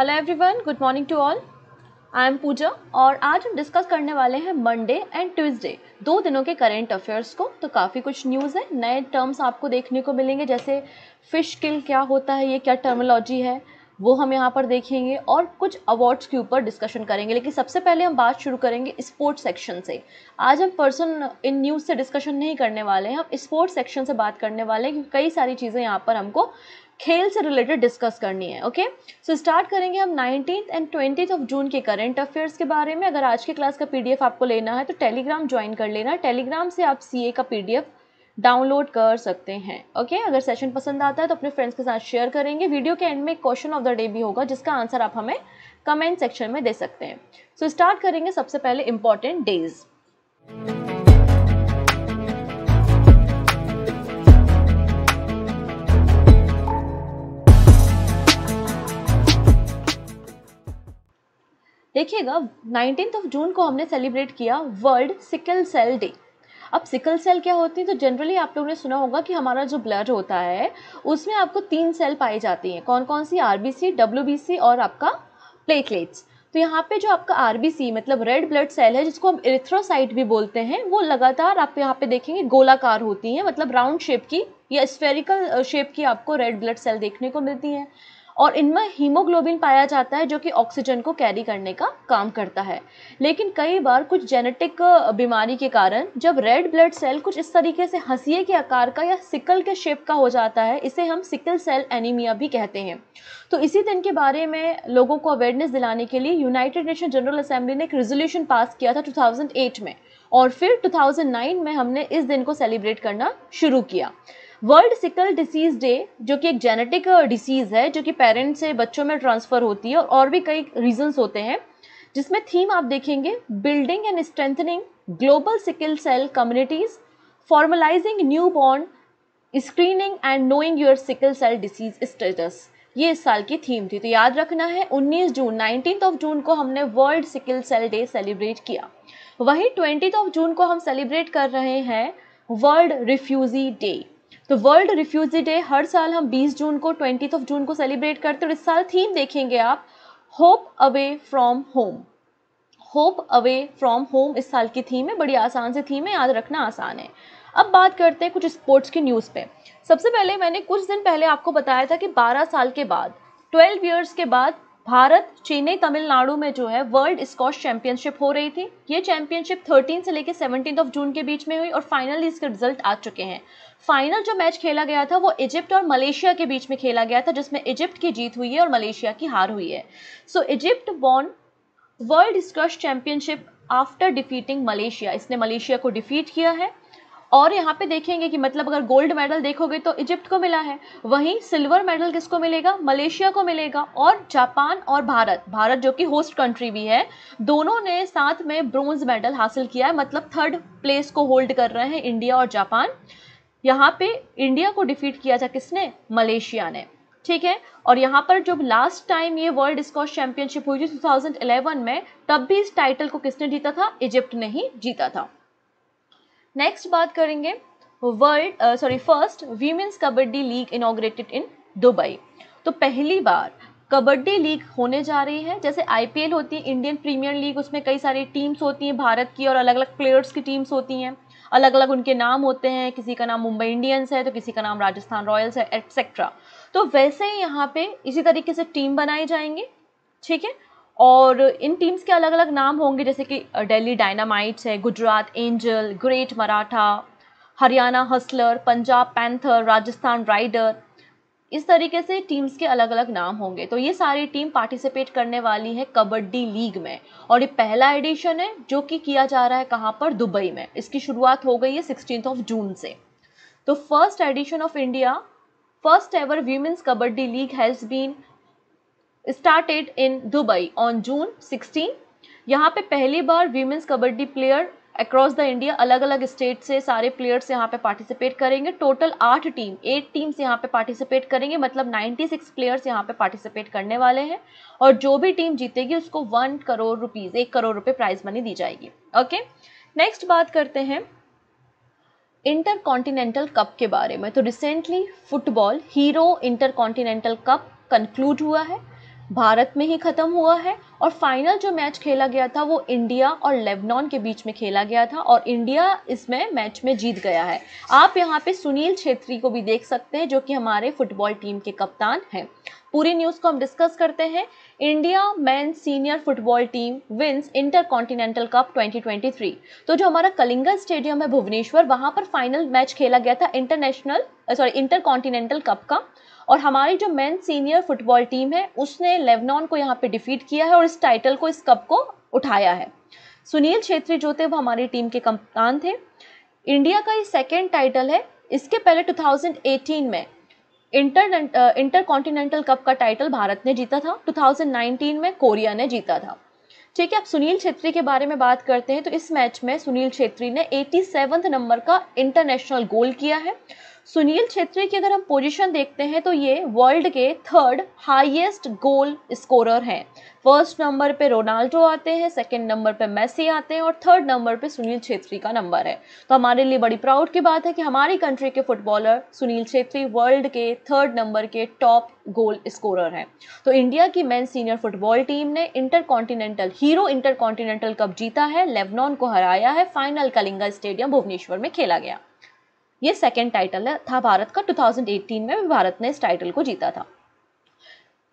Hello everyone good morning to all I am Pooja और आज हम डिस्कस करने वाले हैं मंडे एंड ट्यूसडे दो दिनों के करेंट अफेयर्स को तो काफ़ी कुछ न्यूज़ है नए टर्म्स आपको देखने को मिलेंगे जैसे फ़िश किल क्या होता है ये क्या टर्मोलॉजी है वो हम यहाँ पर देखेंगे और कुछ अवार्ड्स के ऊपर डिस्कशन करेंगे लेकिन सबसे पहले हम बात शुरू करेंगे स्पोर्ट्स सेक्शन से आज हम पर्सन इन न्यूज़ से डिस्कशन नहीं करने वाले हैं हम स्पोर्ट्स सेक्शन से बात करने वाले हैं क्योंकि कई सारी चीज़ें यहाँ पर हमको खेल से रिलेटेड डिस्कस करनी है ओके सो स्टार्ट करेंगे हम nineteen and twenty of June के करंट अफेयर्स के बारे में अगर आज के क्लास का पीडीएफ आपको लेना है तो टेलीग्राम ज्वाइन कर लेना टेलीग्राम से आप सीए का पीडीएफ डाउनलोड कर सकते हैं ओके okay? अगर सेशन पसंद आता है तो अपने फ्रेंड्स के साथ शेयर करेंगे वीडियो के एंड में क्वेश्चन ऑफ द डे भी होगा जिसका आंसर आप हमें कमेंट सेक्शन में दे सकते हैं सो so, स्टार्ट करेंगे सबसे पहले इम्पॉर्टेंट डेज़ देखिएगा नाइनटीन ऑफ जून को हमने सेलिब्रेट किया वर्ल्ड सिकल सेल डे अब सिकल सेल क्या होती है तो जनरली आप लोगों ने सुना होगा कि हमारा जो ब्लड होता है उसमें आपको तीन सेल पाई जाती हैं कौन कौन सी आर बी और आपका प्लेटलेट्स तो यहाँ पे जो आपका आर मतलब रेड ब्लड सेल है जिसको हम इरिथ्रोसाइट भी बोलते हैं वो लगातार आप यहाँ पे देखेंगे गोलाकार होती हैं मतलब राउंड शेप की या स्फेरिकल शेप की आपको रेड ब्लड सेल देखने को मिलती हैं और इनमें हीमोग्लोबिन पाया जाता है जो कि ऑक्सीजन को कैरी करने का काम करता है लेकिन कई बार कुछ जेनेटिक बीमारी के कारण जब रेड ब्लड सेल कुछ इस तरीके से हंसीए के आकार का या सिकल के शेप का हो जाता है इसे हम सिकल सेल एनीमिया भी कहते हैं तो इसी दिन के बारे में लोगों को अवेयरनेस दिलाने के लिए यूनाइटेड नेशन जनरल असेंबली ने एक रेजोल्यूशन पास किया था 2008 में और फिर 2009 में हमने इस दिन को सेलिब्रेट करना शुरू किया वर्ल्ड सिकल डिसीज डे जो कि एक जेनेटिक डिसीज़ uh, है जो कि पेरेंट्स से बच्चों में ट्रांसफ़र होती है और, और भी कई रीजंस होते हैं जिसमें थीम आप देखेंगे building and strengthening global sickle cell communities formalising new born screening and knowing your sickle cell disease status ये इस साल की थीम थी तो याद रखना है 19 जून नाइनटीन ऑफ जून को हमने world sickle cell day celebrate किया वहीं ट्वेंटी ऑफ जून को हम सेलिब्रेट कर रहे हैं वर्ल्ड रिफ्यूजी डे तो वर्ल्ड रिफ्यूजी डे हर साल हम 20 जून को ट्वेंटी ऑफ जून को सेलिब्रेट करते हैं और इस साल थीम देखेंगे आप hope away from home hope away from home इस साल की थीम है बड़ी आसान से थीम है याद रखना आसान है अब बात करते हैं कुछ स्पोर्ट्स की न्यूज़ पे सबसे पहले मैंने कुछ दिन पहले आपको बताया था कि 12 साल के बाद 12 ईयर्स के बाद भारत चेन्नई तमिलनाडु में जो है वर्ल्ड स्कॉश चैंपियनशिप हो रही थी ये चैंपियनशिप 13 से लेकर 17 ऑफ जून के बीच में हुई और फाइनली इसके रिजल्ट आ चुके हैं फाइनल जो मैच खेला गया था वो इजिप्ट और मलेशिया के बीच में खेला गया था जिसमें इजिप्ट की जीत हुई है और मलेशिया की हार हुई है so Egypt won world squash championship after defeating Malaysia इसने मलेशिया को डिफीट किया है और यहाँ पे देखेंगे कि मतलब अगर गोल्ड मेडल देखोगे तो इजिप्ट को मिला है वहीं सिल्वर मेडल किसको मिलेगा मलेशिया को मिलेगा और जापान और भारत भारत जो कि होस्ट कंट्री भी है दोनों ने साथ में ब्रोंज मेडल हासिल किया है मतलब थर्ड प्लेस को होल्ड कर रहे हैं इंडिया और जापान यहाँ पे इंडिया को डिफीट किया था किसने मलेशिया ने ठीक है और यहाँ पर जब लास्ट टाइम ये वर्ल्ड स्कॉश चैंपियनशिप हुई थी 2011 में तब भी इस टाइटल को किसने जीता था इजिप्ट ने ही जीता था नेक्स्ट बात करेंगे world sorry first women's kabaddi league inaugurated in Dubai तो पहली बार कबड्डी लीग होने जा रही है जैसे आईपीएल होती है इंडियन प्रीमियर लीग उसमें कई सारी टीम्स होती हैं भारत की और अलग अलग प्लेयर्स की टीम्स होती हैं अलग अलग उनके नाम होते हैं किसी का नाम मुंबई इंडियंस है तो किसी का नाम राजस्थान रॉयल्स है एट्सेट्रा तो वैसे ही यहाँ पे इसी तरीके से टीम बनाई जाएंगी ठीक है और इन टीम्स के अलग अलग नाम होंगे जैसे कि डेली डायनामाइट्स है Gujarat Angel Great Maratha Haryana Hustler Punjab Panther Rajasthan Raider इस तरीके से टीम्स के अलग अलग नाम होंगे तो ये सारी टीम पार्टिसिपेट करने वाली है कबड्डी लीग में और ये पहला एडिशन है जो कि किया जा रहा है कहाँ पर दुबई में इसकी शुरुआत हो गई है सिक्सटीन ऑफ जून से तो first edition of India first ever women's kabaddi league has been started in Dubai on June 16. यहाँ पे पहली बार women's kabaddi player across the India अलग अलग स्टेट से सारे प्लेयर्स यहाँ पे पार्टिसिपेट करेंगे टोटल आठ टीम एट टीम्स यहाँ पे पार्टिसिपेट करेंगे मतलब 96 प्लेयर्स यहाँ पे पार्टिसिपेट करने वाले हैं और जो भी टीम जीतेगी उसको वन करोड़ रुपीज़ एक करोड़ रुपए प्राइज मनी दी जाएगी ओके नेक्स्ट बात करते हैं इंटर कॉन्टिनेंटल कप के बारे में तो recently football hero intercontinental cup conclude हुआ है भारत में ही ख़त्म हुआ है और फाइनल जो मैच खेला गया था वो इंडिया और लेबनान के बीच में खेला गया था और इंडिया इसमें मैच में जीत गया है आप यहाँ पे सुनील छेत्री को भी देख सकते हैं जो कि हमारे फुटबॉल टीम के कप्तान हैं पूरी न्यूज़ को हम डिस्कस करते हैं India man senior football team wins intercontinental cup 2023 तो जो हमारा कलिंगा स्टेडियम है भुवनेश्वर वहाँ पर फाइनल मैच खेला गया था international sorry intercontinental cup का और हमारी जो मेन सीनियर फुटबॉल टीम है उसने लेबनान को यहाँ पे डिफीट किया है और इस टाइटल को इस कप को उठाया है सुनील छेत्री जो थे वो हमारी टीम के कप्तान थे इंडिया का ये सेकेंड टाइटल है इसके पहले 2018 में इंटर इंटर कॉन्टिनेंटल कप का टाइटल भारत ने जीता था 2019 में कोरिया ने जीता था ठीक है अब सुनील छेत्री के बारे में बात करते हैं तो इस मैच में सुनील छेत्री ने एटी नंबर का इंटरनेशनल गोल किया है सुनील छेत्री की अगर हम पोजीशन देखते हैं तो ये वर्ल्ड के थर्ड हाईएस्ट गोल स्कोरर हैं फर्स्ट नंबर पे रोनाल्डो आते हैं सेकंड नंबर पे मेसी आते हैं और थर्ड नंबर पे सुनील छेत्री का नंबर है तो हमारे लिए बड़ी प्राउड की बात है कि हमारी कंट्री के फुटबॉलर सुनील छेत्री वर्ल्ड के थर्ड नंबर के टॉप गोल स्कोरर हैं तो इंडिया की मैन सीनियर फुटबॉल टीम ने intercontinental hero intercontinental cup जीता है लेबनॉन को हराया है फाइनल कलिंगा स्टेडियम भुवनेश्वर में खेला गया ये सेकेंड टाइटल था भारत का 2018 में भारत ने इस टाइटल को जीता था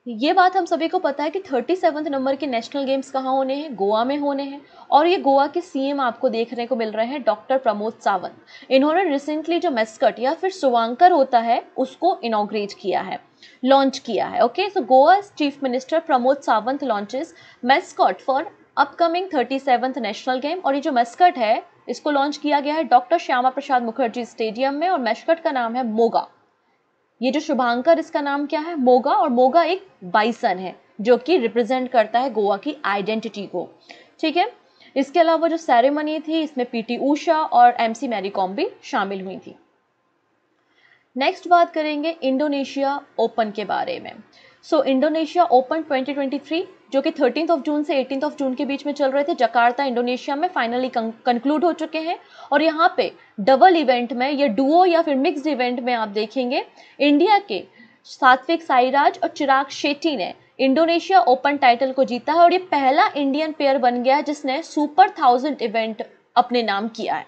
ये बात हम सभी को पता है कि थर्टी सेवन्थ नंबर के नेशनल गेम्स कहाँ होने हैं गोवा में होने हैं और ये गोवा के सीएम आपको देखने को मिल रहे हैं डॉक्टर प्रमोद सावंत इन्होंने रिसेंटली जो मेस्कट या फिर सुवांकर होता है उसको इनोग्रेट किया है लॉन्च किया है okay so Goa chief minister Pramod Sawant launches mascot for upcoming thirty national game और ये जो मेस्कट है इसको लॉन्च किया गया है डॉक्टर श्यामा प्रसाद मुखर्जी स्टेडियम में और मैशकट का नाम है मोगा ये जो शुभांकर इसका नाम क्या है मोगा और मोगा एक बाइसन है जो कि रिप्रेजेंट करता है गोवा की आइडेंटिटी को ठीक है इसके अलावा जो सेरेमनी थी इसमें पीटी ऊषा और एमसी मैरी कॉम भी शामिल हुई थी नेक्स्ट बात करेंगे इंडोनेशिया ओपन के बारे में सो इंडोनेशिया ओपन 2023 जो कि थर्टीन ऑफ जून से एटीन ऑफ जून के बीच में चल रहे थे जकार्ता इंडोनेशिया में फाइनली कंक्लूड हो चुके हैं और यहाँ पे डबल इवेंट में या डुओ या फिर मिक्स इवेंट में आप देखेंगे इंडिया के सात्विक साईराज और चिराग शेट्टी ने इंडोनेशिया ओपन टाइटल को जीता है और ये पहला इंडियन पेयर बन गया है जिसने सुपर थाउजेंड इवेंट अपने नाम किया है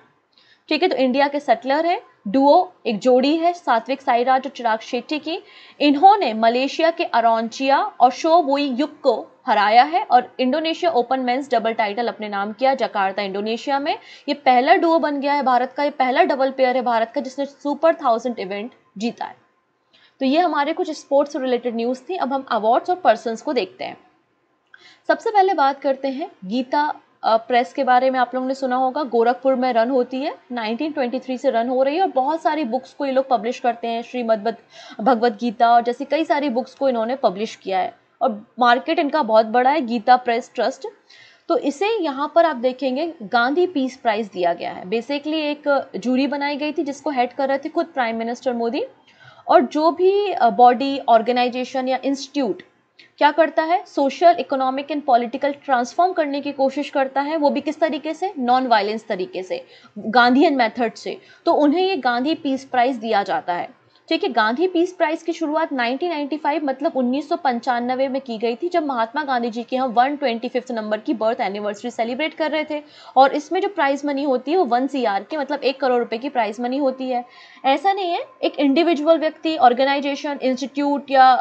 ठीक है तो इंडिया के सेटलर हैं डुओ एक जोड़ी है सात्विक साईराज और चिराग शेट्टी की इन्होंने मलेशिया के अरोंचिया और शो बोई युग को हराया है और Indonesia open men's double title अपने नाम किया जकार्ता इंडोनेशिया में ये पहला डुओ बन गया है भारत का ये पहला डबल पेयर है भारत का जिसने सुपर थाउजेंड इवेंट जीता है तो ये हमारे कुछ स्पोर्ट्स से रिलेटेड न्यूज़ थी अब हम अवार्ड्स और पर्सन को देखते हैं सबसे पहले बात करते हैं गीता प्रेस के बारे में आप लोगों ने सुना होगा गोरखपुर में रन होती है 1923 से रन हो रही है और बहुत सारी बुक्स को ये लोग पब्लिश करते हैं श्रीमद भगवद गीता और जैसी कई सारी बुक्स को इन्होंने पब्लिश किया है और मार्केट इनका बहुत बड़ा है गीता प्रेस ट्रस्ट तो इसे यहाँ पर आप देखेंगे गांधी पीस प्राइज दिया गया है बेसिकली एक जूरी बनाई गई थी जिसको हेड कर रहे थे खुद प्राइम मिनिस्टर मोदी और जो भी बॉडी ऑर्गेनाइजेशन या इंस्टीट्यूट क्या करता है social economic and political transform करने की कोशिश करता है वो भी किस तरीके से नॉन वायलेंस तरीके से एंड मैथड से तो उन्हें ये गांधी पीस प्राइज दिया जाता है ठीक है गांधी पीस प्राइज की शुरुआत 1995 मतलब उन्नीस में की गई थी जब महात्मा गांधी जी के हम वन नंबर की बर्थ एनिवर्सरी सेलिब्रेट कर रहे थे और इसमें जो प्राइज मनी होती है वो वन सी के मतलब एक करोड़ रुपए की प्राइज मनी होती है ऐसा नहीं है एक इंडिविजुअल व्यक्ति ऑर्गेनाइजेशन इंस्टीट्यूट या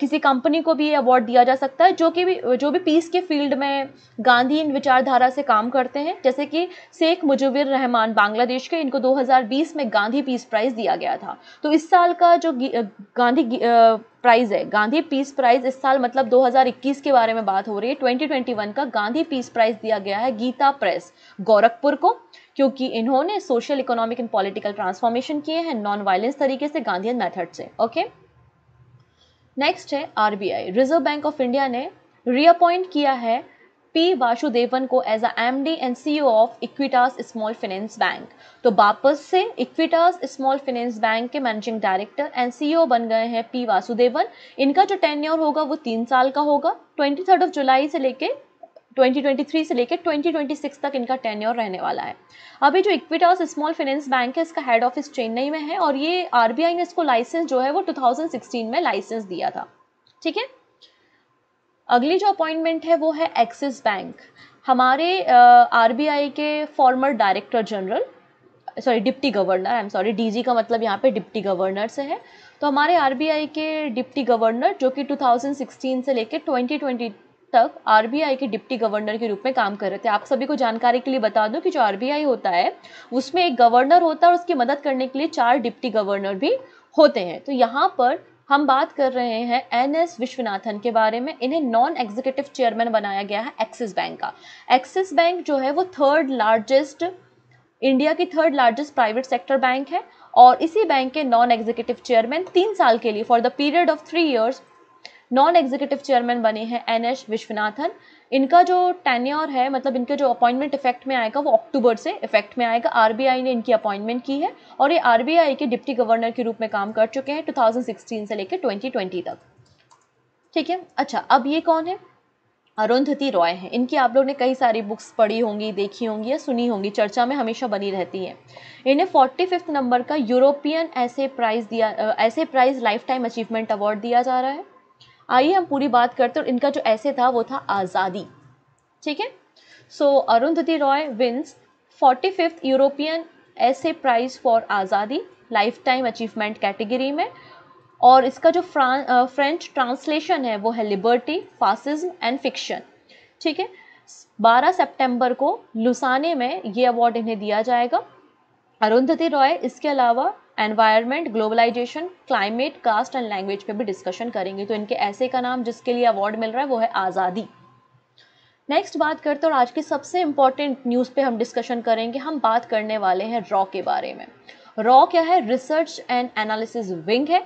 किसी कंपनी को भी ये अवार्ड दिया जा सकता है जो कि भी जो भी पीस के फील्ड में गांधी इन विचारधारा से काम करते हैं जैसे कि शेख मुजविर रहमान बांग्लादेश के इनको 2020 में गांधी पीस प्राइज़ दिया गया था तो इस साल का जो गांधी प्राइज़ है गांधी पीस प्राइज़ इस साल मतलब 2021 के बारे में बात हो रही है 2021 का गांधी पीस प्राइज़ दिया गया है गीता प्रेस गोरखपुर को क्योंकि इन्होंने social economic and political transformation किए हैं नॉन वायलेंस तरीके से गांधी मेथड से ओके नेक्स्ट है RBI reserve bank of India ने रीअपॉइंट किया है पी वासुदेवन को as a M D and C of Equitas small finance bank तो वापस से इक्विटास स्मॉल फाइनेंस बैंक के मैनेजिंग डायरेक्टर एंड सी बन गए हैं पी वासुदेवन इनका जो टेन्योर होगा वो तीन साल का होगा ट्वेंटी थर्ड ऑफ जुलाई से लेके 2023 से लेकर 2026 तक इनका टेन्योर रहने वाला है अभी जो इक्विटास स्मॉल फाइनेंस बैंक है इसका हेड ऑफिस चेन्नई में है और ये आरबीआई ने इसको लाइसेंस जो है वो 2016 में लाइसेंस दिया था ठीक है अगली जो अपॉइंटमेंट है वो है एक्सिस बैंक हमारे आर uh, के former director general sorry deputy governor I'm sorry DG का मतलब यहाँ पे डिप्टी गवर्नर से है तो हमारे आर के डिप्टी गवर्नर जो कि 2016 से लेकर 2020 तक आरबीआई के डिप्टी गवर्नर के रूप में काम कर रहे थे आप सभी को जानकारी के लिए बता दूं कि जो आरबीआई होता है उसमें एक गवर्नर होता है और उसकी मदद करने के लिए चार डिप्टी गवर्नर भी होते हैं तो यहाँ पर हम बात कर रहे हैं एन एस विश्वनाथन के बारे में इन्हें नॉन एग्जीक्यूटिव चेयरमैन बनाया गया है एक्सिस बैंक का एक्सिस बैंक जो है वो थर्ड लार्जेस्ट इंडिया की third largest private sector bank है और इसी बैंक के नॉन एग्जीक्यूटिव चेयरमैन तीन साल के लिए for the period of three years non executive chairman बने हैं एन एस विश्वनाथन इनका जो टेन्योर है मतलब इनका जो अपॉइंटमेंट इफेक्ट में आएगा वो अक्टूबर से इफेक्ट में आएगा आरबीआई ने इनकी अपॉइंटमेंट की है और ये आरबीआई के डिप्टी गवर्नर के रूप में काम कर चुके हैं 2016 से लेकर 2020 तक ठीक है अच्छा अब ये कौन है अरुंधति रॉय हैं इनकी आप लोग ने कई सारी बुक्स पढ़ी होंगी देखी होंगी या सुनी होंगी चर्चा में हमेशा बनी रहती है इन्हें फोर्टी फिफ्थ नंबर का यूरोपियन ऐसे प्राइज दिया essay prize lifetime achievement award दिया जा रहा है आइए हम पूरी बात करते और इनका जो ऐसे था वो था आज़ादी ठीक है so Arundhati Roy wins forty fifth European essay prize for Azadi lifetime achievement category में और इसका जो फ्रेंच ट्रांसलेशन है वो है लिबर्टी फासिज्म एंड फिक्शन ठीक है 12 सितंबर को लुसाने में ये अवार्ड इन्हें दिया जाएगा अरुंधति रॉय इसके अलावा environment globalisation climate caste and language पे भी डिस्कशन करेंगे तो इनके ऐसे का नाम जिसके लिए अवार्ड मिल रहा है वो है आज़ादी नेक्स्ट बात करते हैं और आज की सबसे इम्पॉर्टेंट न्यूज़ पे हम डिस्कशन करेंगे हम बात करने वाले हैं रॉ के बारे में रॉ क्या है रिसर्च एंड एनालिसिस विंग है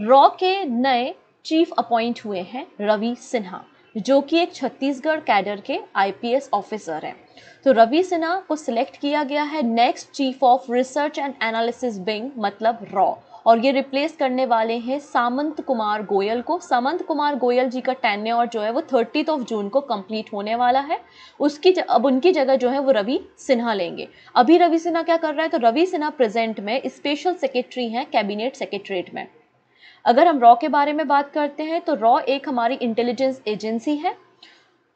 रॉ के नए चीफ अपॉइंट हुए हैं रवि सिन्हा जो कि एक छत्तीसगढ़ कैडर के आईपीएस ऑफिसर हैं तो रवि सिन्हा को सिलेक्ट किया गया है next chief of research and analysis wing मतलब रॉ और ये रिप्लेस करने वाले हैं सामंत कुमार गोयल को सामंत कुमार गोयल जी का और जो है वो थर्टीथ ऑफ जून को कंप्लीट होने वाला है उसकी अब उनकी जगह जो है वो रवि सिन्हा लेंगे अभी रवि सिन्हा क्या कर रहा है तो रवि सिन्हा प्रेजेंट में स्पेशल सेक्रेटरी हैं कैबिनेट सेक्रेटरीट में अगर हम रॉ के बारे में बात करते हैं तो रॉ एक हमारी इंटेलिजेंस एजेंसी है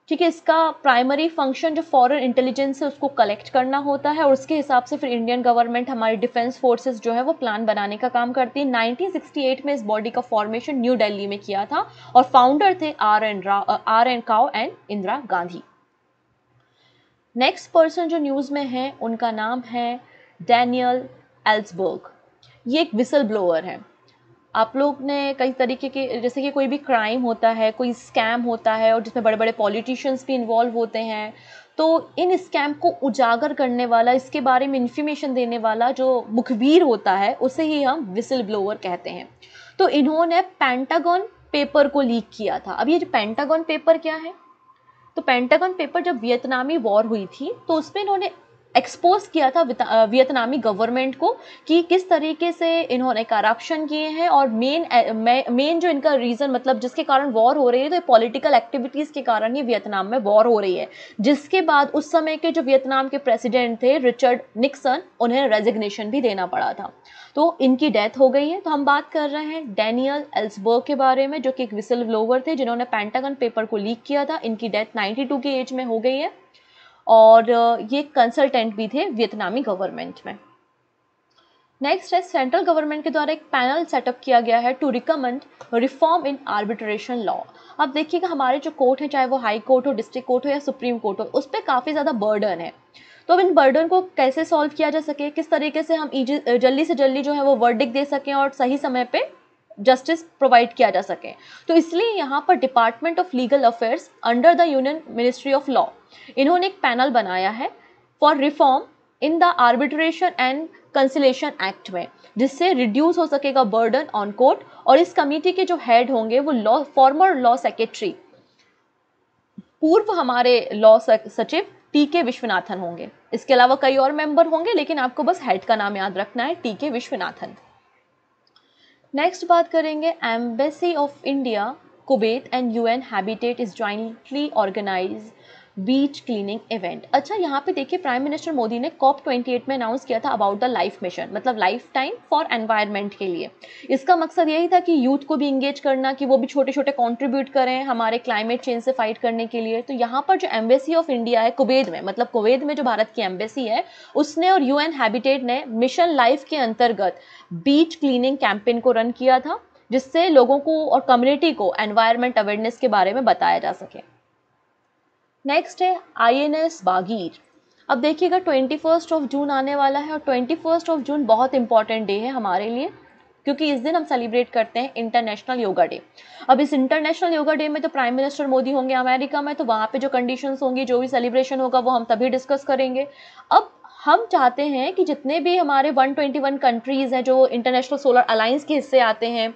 ठीक है इसका प्राइमरी फंक्शन जो फॉरेन इंटेलिजेंस है उसको कलेक्ट करना होता है और उसके हिसाब से फिर इंडियन गवर्नमेंट हमारी डिफेंस फोर्सेस जो है वो प्लान बनाने का काम करती है 1968 में इस बॉडी का फॉर्मेशन न्यू दिल्ली में किया था और फाउंडर थे R N R N Kao and Indira Gandhi next person जो न्यूज़ में है उनका नाम है डैनियल एल्सबर्ग ये एक विसल ब्लोअर है आप लोग ने कई तरीके के जैसे कि कोई भी क्राइम होता है कोई स्कैम होता है और जिसमें बड़े बड़े पॉलिटिशियंस भी इन्वॉल्व होते हैं तो इन स्कैम को उजागर करने वाला इसके बारे में इन्फॉर्मेशन देने वाला जो मुखबिर होता है उसे ही हम विसिल ब्लोअर कहते हैं तो इन्होंने पेंटागन पेपर को लीक किया था अब ये जो पेंटागन पेपर क्या है तो पेंटागन पेपर जब वियतनामी वॉर हुई थी तो उसमें इन्होंने एक्सपोज किया था वियतनामी गवर्नमेंट को कि किस तरीके से इन्होंने करप्शन किए हैं और मेन मेन जो इनका रीज़न मतलब जिसके कारण वॉर हो रही है तो पॉलिटिकल एक्टिविटीज़ के कारण ही वियतनाम में वॉर हो रही है जिसके बाद उस समय के जो वियतनाम के प्रेसिडेंट थे रिचर्ड निक्सन उन्हें रेजिग्नेशन भी देना पड़ा था तो इनकी डेथ हो गई है तो हम बात कर रहे हैं डैनियल एल्सबर्ग के बारे में जो कि एक विसल ब्लोवर थे जिन्होंने पैंटागन पेपर को लीक किया था इनकी डेथ नाइन्टी की एज में हो गई है और ये कंसल्टेंट भी थे वियतनामी गवर्नमेंट में नेक्स्ट है सेंट्रल गवर्नमेंट के द्वारा एक पैनल सेटअप किया गया है to recommend reform in arbitration law अब देखिएगा हमारे जो कोर्ट हैं चाहे वो हाई कोर्ट हो डिस्ट्रिक्ट कोर्ट हो या सुप्रीम कोर्ट हो उस पर काफ़ी ज़्यादा बर्डन है तो अब इन बर्डन को कैसे सॉल्व किया जा सके किस तरीके से हम जल्दी से जल्दी जो है वो वर्डिक दे सकें और सही समय पर जस्टिस प्रोवाइड किया जा सके तो इसलिए यहाँ पर department of legal affairs under the union ministry of law इन्होंने एक पैनल बनाया है for reform in the arbitration and conciliation act में जिससे रिड्यूस हो सकेगा बर्डन ऑन कोर्ट और इस कमेटी के जो हेड होंगे वो लॉ फॉर्मर लॉ सेक्रेटरी पूर्व हमारे लॉ सचिव टी के विश्वनाथन होंगे इसके अलावा कई और मेंबर होंगे लेकिन आपको बस हेड का नाम याद रखना है टी के विश्वनाथन नेक्स्ट बात करेंगे embassy of India Kuwait and UN habitat is jointly organise beach cleaning event अच्छा यहाँ पे देखिए प्राइम मिनिस्टर मोदी ने कॉप 28 में अनाउंस किया था अबाउट द लाइफ मिशन मतलब लाइफ टाइम फॉर एनवायरमेंट के लिए इसका मकसद यही था कि यूथ को भी इंगेज करना कि वो भी छोटे छोटे कॉन्ट्रीब्यूट करें हमारे क्लाइमेट चेंज से फाइट करने के लिए तो यहाँ पर जो एम्बेसी ऑफ इंडिया है कुवैत में मतलब कुवैत में जो भारत की एम्बेसी है उसने और यू हैबिटेट ने मिशन लाइफ के अंतर्गत बीच क्लीनिंग कैंपेन को रन किया था जिससे लोगों को और कम्युनिटी को एनवायरमेंट अवेयरनेस के बारे में बताया जा सके नेक्स्ट है आईएनएस बागीर अब देखिएगा ट्वेंटी फर्स्ट ऑफ जून आने वाला है और ट्वेंटी फर्स्ट ऑफ जून बहुत इंपॉर्टेंट डे है हमारे लिए क्योंकि इस दिन हम सेलिब्रेट करते हैं इंटरनेशनल योगा डे अब इस इंटरनेशनल योगा डे में तो प्राइम मिनिस्टर मोदी होंगे अमेरिका में तो वहाँ पे जो कंडीशंस होंगी जो भी सेलिब्रेशन होगा वो हम तभी डिस्कस करेंगे अब हम चाहते हैं कि जितने भी हमारे 121 कंट्रीज़ हैं जो इंटरनेशनल सोलर अलाइंस के हिस्से आते हैं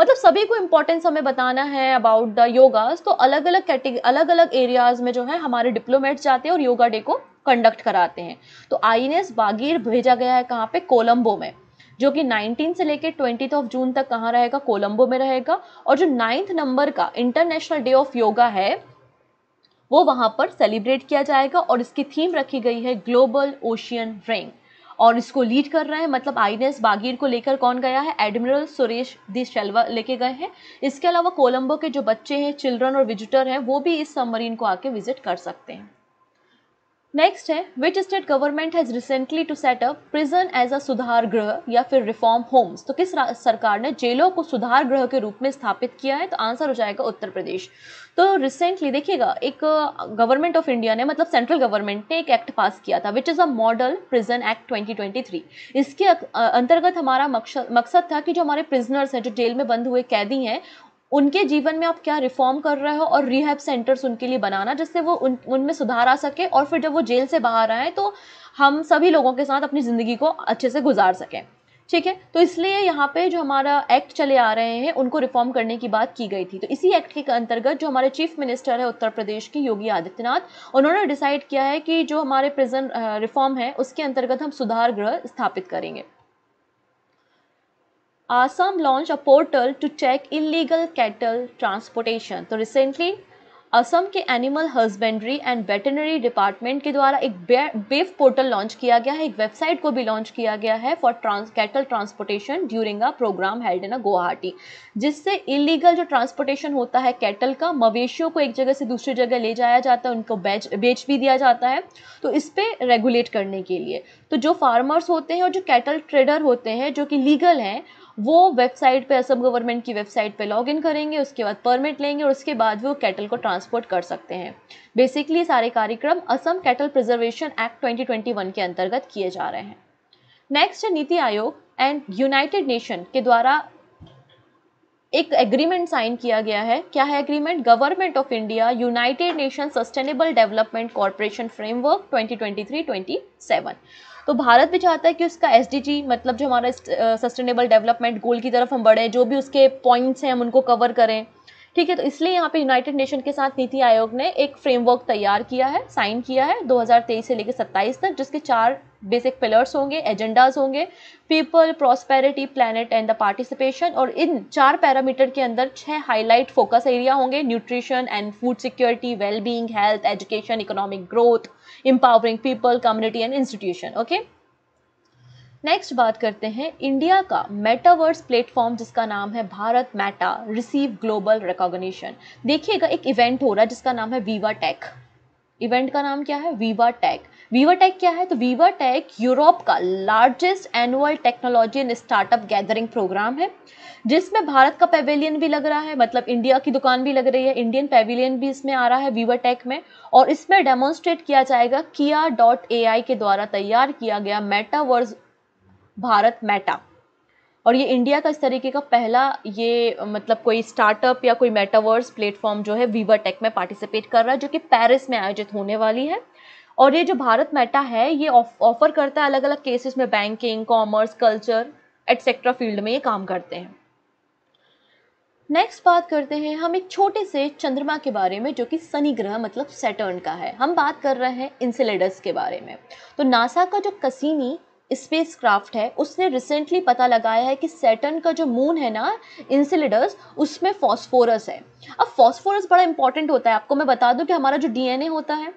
मतलब सभी को इम्पोर्टेंस हमें बताना है अबाउट द योगास तो अलग अलग कैटेगरी अलग अलग एरियाज़ में जो है हमारे डिप्लोमेट्स जाते हैं और योगा डे को कंडक्ट कराते हैं तो आई बागीर भेजा गया है कहाँ पर कोलम्बो में जो कि 19 से लेकर ट्वेंटी ऑफ जून तक कहाँ रहेगा कोलंबो में रहेगा और जो नाइन्थ नंबर का इंटरनेशनल डे ऑफ योगा है वो वहाँ पर सेलिब्रेट किया जाएगा और इसकी थीम रखी गई है ग्लोबल ओशियन रिंग और इसको लीड कर रहे हैं मतलब आई बागीर को लेकर कौन गया है एडमिरल सुरेश दी शेलवा लेके गए हैं इसके अलावा कोलंबो के जो बच्चे हैं चिल्ड्रन और विजिटर हैं वो भी इस सबमरीन को आके विजिट कर सकते हैं नेक्स्ट है which state government has recently to set up prison as a सुधार गृह या फिर रिफॉर्म होम्स तो किस सरकार ने जेलों को सुधार गृह के रूप में स्थापित किया है तो आंसर हो जाएगा उत्तर प्रदेश तो रिसेंटली देखिएगा एक गवर्नमेंट ऑफ इंडिया ने मतलब सेंट्रल गवर्नमेंट ने एक एक्ट पास किया था which is a model prison act 2023 इसके uh, अंतर्गत हमारा मकसद मकसद था कि जो हमारे प्रिजनर्स हैं जो जेल में बंद हुए कैदी हैं उनके जीवन में आप क्या रिफॉर्म कर रहे हो और रिहैब सेंटर्स उनके लिए बनाना जिससे वो उन उनमें सुधार आ सके और फिर जब वो जेल से बाहर आए तो हम सभी लोगों के साथ अपनी ज़िंदगी को अच्छे से गुजार सकें ठीक है तो इसलिए यहाँ पे जो हमारा एक्ट चले आ रहे हैं उनको रिफॉर्म करने की बात की गई थी तो इसी एक्ट के अंतर्गत जो हमारे चीफ मिनिस्टर है उत्तर प्रदेश की योगी आदित्यनाथ उन्होंने डिसाइड किया है कि जो हमारे प्रिजन रिफॉर्म है उसके अंतर्गत हम सुधार गृह स्थापित करेंगे Assam launch a portal to check illegal cattle transportation तो रिसेंटली असम के animal husbandry and veterinary department के द्वारा एक बेफ पोर्टल लॉन्च किया गया है एक वेबसाइट को भी लॉन्च किया गया है for trans cattle transportation during a programme held in Guwahati जिससे इलीगल जो ट्रांसपोर्टेशन होता है कैटल का मवेशियों को एक जगह से दूसरी जगह ले जाया जाता है उनको बेच बेच भी दिया जाता है तो इस पर रेगुलेट करने के लिए तो जो फार्मर्स होते हैं और जो कैटल ट्रेडर होते हैं जो कि लीगल हैं वो वेबसाइट पे असम गवर्नमेंट की वेबसाइट पे लॉगिन करेंगे उसके बाद परमिट लेंगे और उसके बाद वो कैटल को ट्रांसपोर्ट कर सकते हैं बेसिकली सारे कार्यक्रम असम कैटल प्रिजर्वेशन एक्ट 2021 के अंतर्गत किए जा रहे हैं नेक्स्ट है नीति आयोग एंड यूनाइटेड नेशन के द्वारा एक एग्रीमेंट साइन किया गया है क्या है agreement government of India United Nation sustainable development corporation framework 2023-27 तो भारत भी चाहता है कि उसका एस मतलब जो हमारा सस्टेनेबल डेवलपमेंट गोल की तरफ हम बढ़ें जो भी उसके पॉइंट्स हैं हम उनको कवर करें ठीक है तो इसलिए यहाँ पे यूनाइटेड नेशन के साथ नीति आयोग ने एक फ्रेमवर्क तैयार किया है साइन किया है 2023 से लेकर 27 तक जिसके चार बेसिक पिलर्स होंगे एजेंडाज होंगे people prosperity planet and the participation और इन चार पैरामीटर के अंदर छह हाईलाइट फोकस एरिया होंगे nutrition and food security wellbeing health education economic growth empowering people community and institution okay next बात करते हैं इंडिया का मेटावर्स प्लेटफॉर्म जिसका नाम है Bharat meta receive global recognition देखिएगा एक इवेंट हो रहा है जिसका नाम है वीवा टेक इवेंट का नाम क्या है वीवा टेक वीवा टेक क्या है तो वीवा टेक यूरोप का largest annual technology and startup gathering programme है जिसमें भारत का पेविलियन भी लग रहा है मतलब इंडिया की दुकान भी लग रही है इंडियन पेविलियन भी इसमें आ रहा है वीवा टेक में और इसमें डेमोन्स्ट्रेट किया जाएगा किया डॉट ए के द्वारा तैयार किया गया मेटावर्स भारत मेटा और ये इंडिया का इस तरीके का पहला ये मतलब कोई स्टार्टअप या कोई मेटावर्स प्लेटफॉर्म जो है वीवा टेक में पार्टिसिपेट कर रहा है जो कि पेरिस में आयोजित होने वाली है और ये जो भारत मेटा है ये ऑफर करता है अलग अलग केसेस में banking commerce culture etcetera field में ये काम करते हैं नेक्स्ट बात करते हैं हम एक छोटे से चंद्रमा के बारे में जो कि सनी ग्रह मतलब सेटर्न का है हम बात कर रहे हैं इंसिलेडस के बारे में तो नासा का जो कसीनी स्पेसक्राफ्ट है उसने रिसेंटली पता लगाया है कि सेटन का जो मून है ना इंसिलिडर्स उसमें फॉस्फोरस है अब फॉस्फोरस बड़ा इंपॉर्टेंट होता है आपको मैं बता दूं कि हमारा जो डीएनए होता है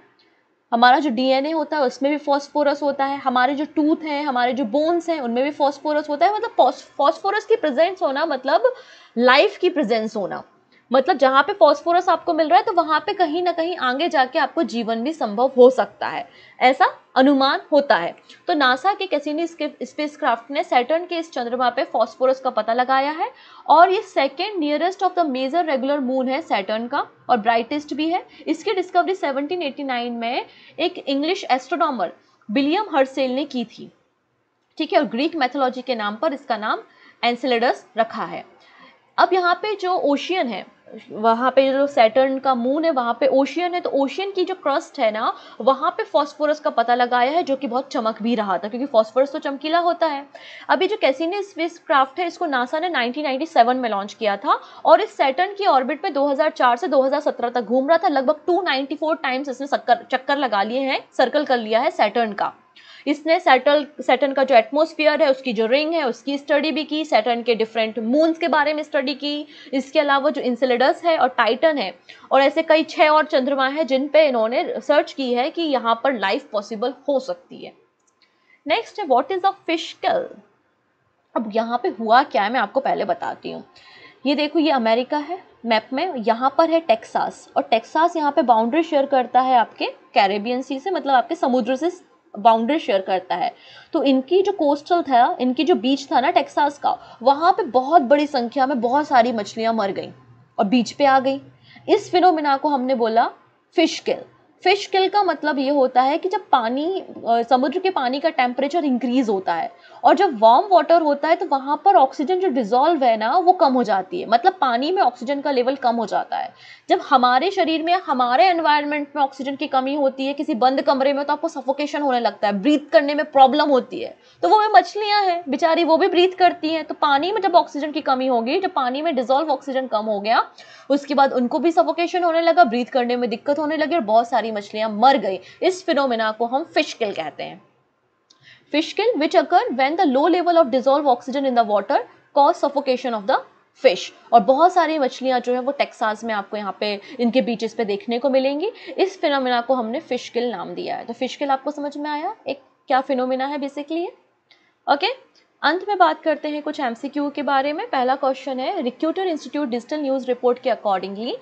हमारा जो डीएनए होता है उसमें भी फॉस्फोरस होता है हमारे जो टूथ हैं हमारे जो बोन्स हैं उनमें भी फॉस्फोरस होता है मतलब फॉस्फोरस की प्रेजेंस होना मतलब लाइफ की प्रेजेंस होना मतलब जहाँ पे फॉस्फोरस आपको मिल रहा है तो वहाँ पे कहीं ना कहीं आगे जाके आपको जीवन भी संभव हो सकता है ऐसा अनुमान होता है तो नासा के कैसीनी स्पेस क्राफ्ट ने सैटर्न के इस चंद्रमा पे फॉस्फोरस का पता लगाया है और ये second nearest of the major regular moon है सैटर्न का और ब्राइटेस्ट भी है इसकी डिस्कवरी सेवनटीन में एक इंग्लिश एस्ट्रोनॉमर विलियम हर्सेल ने की थी ठीक है और ग्रीक मैथोलॉजी के नाम पर इसका नाम एंसिलेडस रखा है अब यहाँ पे जो ओशियन है वहाँ पे जो सैटर्न का मून है वहाँ पे ओशियन है तो ओशियन की जो क्रस्ट है ना वहाँ पे फास्फोरस का पता लगाया है जो कि बहुत चमक भी रहा था क्योंकि फास्फोरस तो चमकीला होता है अभी जो कैसीने स्विस क्राफ्ट है इसको नासा ने 1997 में लॉन्च किया था और इस सैटर्न की ऑर्बिट पे 2004 से 2017 तक घूम रहा था लगभग टू टाइम्स इसने चक्कर लगा लिए हैं सर्कल कर लिया है सैटर्न का इसने सैटल सैटन का जो एटमोसफियर है उसकी जो रिंग है उसकी स्टडी भी की सैटन के डिफरेंट मून्स के बारे में स्टडी की इसके अलावा जो इंसिलेडस है और टाइटन है और ऐसे कई छः और चंद्रमा है जिन पे इन्होंने रिसर्च की है कि यहाँ पर लाइफ पॉसिबल हो सकती है नेक्स्ट है वॉट इज़ अ फिशकल अब यहाँ पे हुआ क्या है मैं आपको पहले बताती हूँ ये देखो ये अमेरिका है मैप में यहाँ पर है टेक्सास और टेक्सास यहाँ पे बाउंड्री शेयर करता है आपके कैरेबियन सी से मतलब आपके समुद्र से बाउंड्री शेयर करता है तो इनकी जो कोस्टल था इनकी जो बीच था ना टेक्सास का वहाँ पे बहुत बड़ी संख्या में बहुत सारी मछलियाँ मर गई और बीच पे आ गई इस फिनोमिना को हमने बोला फिश किल फिश किल का मतलब ये होता है कि जब पानी समुद्र के पानी का टेम्परेचर इंक्रीज होता है और जब वार्म वाटर होता है तो वहाँ पर ऑक्सीजन जो डिजोल्व है ना वो कम हो जाती है मतलब पानी में ऑक्सीजन का लेवल कम हो जाता है जब हमारे शरीर में हमारे एनवायरनमेंट में ऑक्सीजन की कमी होती है किसी बंद कमरे में तो आपको सफोकेशन होने लगता है ब्रीथ करने में प्रॉब्लम होती है तो वो भी मछलियाँ हैं बेचारी वो भी ब्रीथ करती हैं तो पानी में जब ऑक्सीजन की कमी होगी जब पानी में डिजोल्व ऑक्सीजन कम हो गया उसके बाद उनको भी सफोकेशन होने लगा ब्रीथ करने में दिक्कत होने लगी और बहुत सारी सारी मछलियां मर गई इस फिनोमिना को हम फिशकिल कहते हैं fish kill which occur when the low level of dissolve oxygen in the water cause suffocation of the fish और बहुत सारी मछलियाँ जो है वो टेक्सास में आपको यहाँ पे इनके बीचेस पे देखने को मिलेंगी इस फिनोमिना को हमने फिशकिल नाम दिया है तो फिशकिल आपको समझ में आया एक क्या फिनोमिना है बेसिकली ओके okay? अंत में बात करते हैं कुछ एमसीक्यू के बारे में पहला क्वेश्चन है Reuters institute digital news report के अकॉर्डिंगली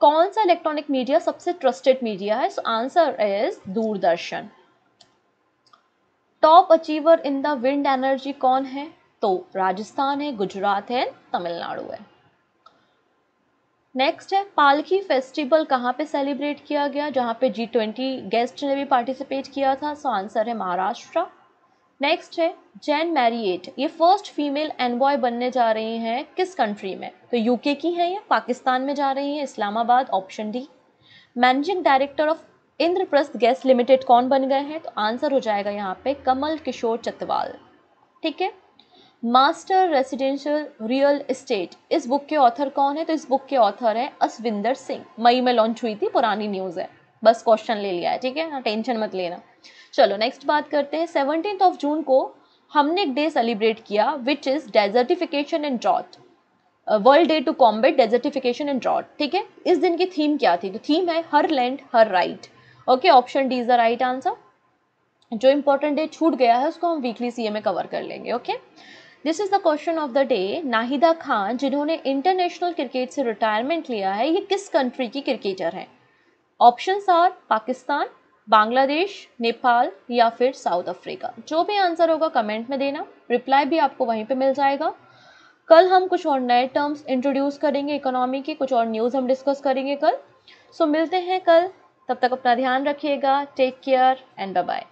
कौन सा इलेक्ट्रॉनिक मीडिया सबसे ट्रस्टेड मीडिया है so answer is Doordarshan top achiever in the wind energy कौन है तो राजस्थान है गुजरात है तमिलनाडु है नेक्स्ट है पालकी फेस्टिवल कहाँ पे सेलिब्रेट किया गया जहाँ पे जी ट्वेंटी गेस्ट ने भी पार्टिसिपेट किया था सो आंसर है महाराष्ट्र नेक्स्ट है जैन मैरिएट ये फर्स्ट फीमेल एनबॉय बनने जा रही हैं किस कंट्री में तो यूके की हैं ये पाकिस्तान में जा रही हैं Islamabad option D managing director of Indraprastha gas limited कौन बन गए हैं तो आंसर हो जाएगा यहाँ पे कमल किशोर चतवाल ठीक है मास्टर रेसिडेंशियल रियल इस्टेट इस बुक के ऑथर कौन है तो इस बुक के ऑथर है असविंदर सिंह मई में लॉन्च हुई थी पुरानी न्यूज़ है बस क्वेश्चन ले लिया है ठीक है टेंशन मत लेना चलो नेक्स्ट बात करते हैं सेवनटीन ऑफ जून को हमने एक डे सेलिब्रेट किया which is desertification and drought world day to combat desertification and drought ठीक है इस दिन की थीम क्या थी तो थीम है her land her right okay option D is the right answer जो इम्पोर्टेंट डे छूट गया है उसको हम वीकली सीए में कवर कर लेंगे okay this is the question of the day Nahida Khan जिन्होंने इंटरनेशनल क्रिकेट से रिटायरमेंट लिया है ये किस कंट्री की क्रिकेटर हैं ऑप्शंस आर पाकिस्तान बांग्लादेश नेपाल या फिर साउथ अफ्रीका जो भी आंसर होगा कमेंट में देना रिप्लाई भी आपको वहीं पे मिल जाएगा कल हम कुछ और नए टर्म्स इंट्रोड्यूस करेंगे इकोनॉमी के कुछ और न्यूज़ हम डिस्कस करेंगे कल सो मिलते हैं कल तब तक अपना ध्यान रखिएगा टेक केयर एंड बाय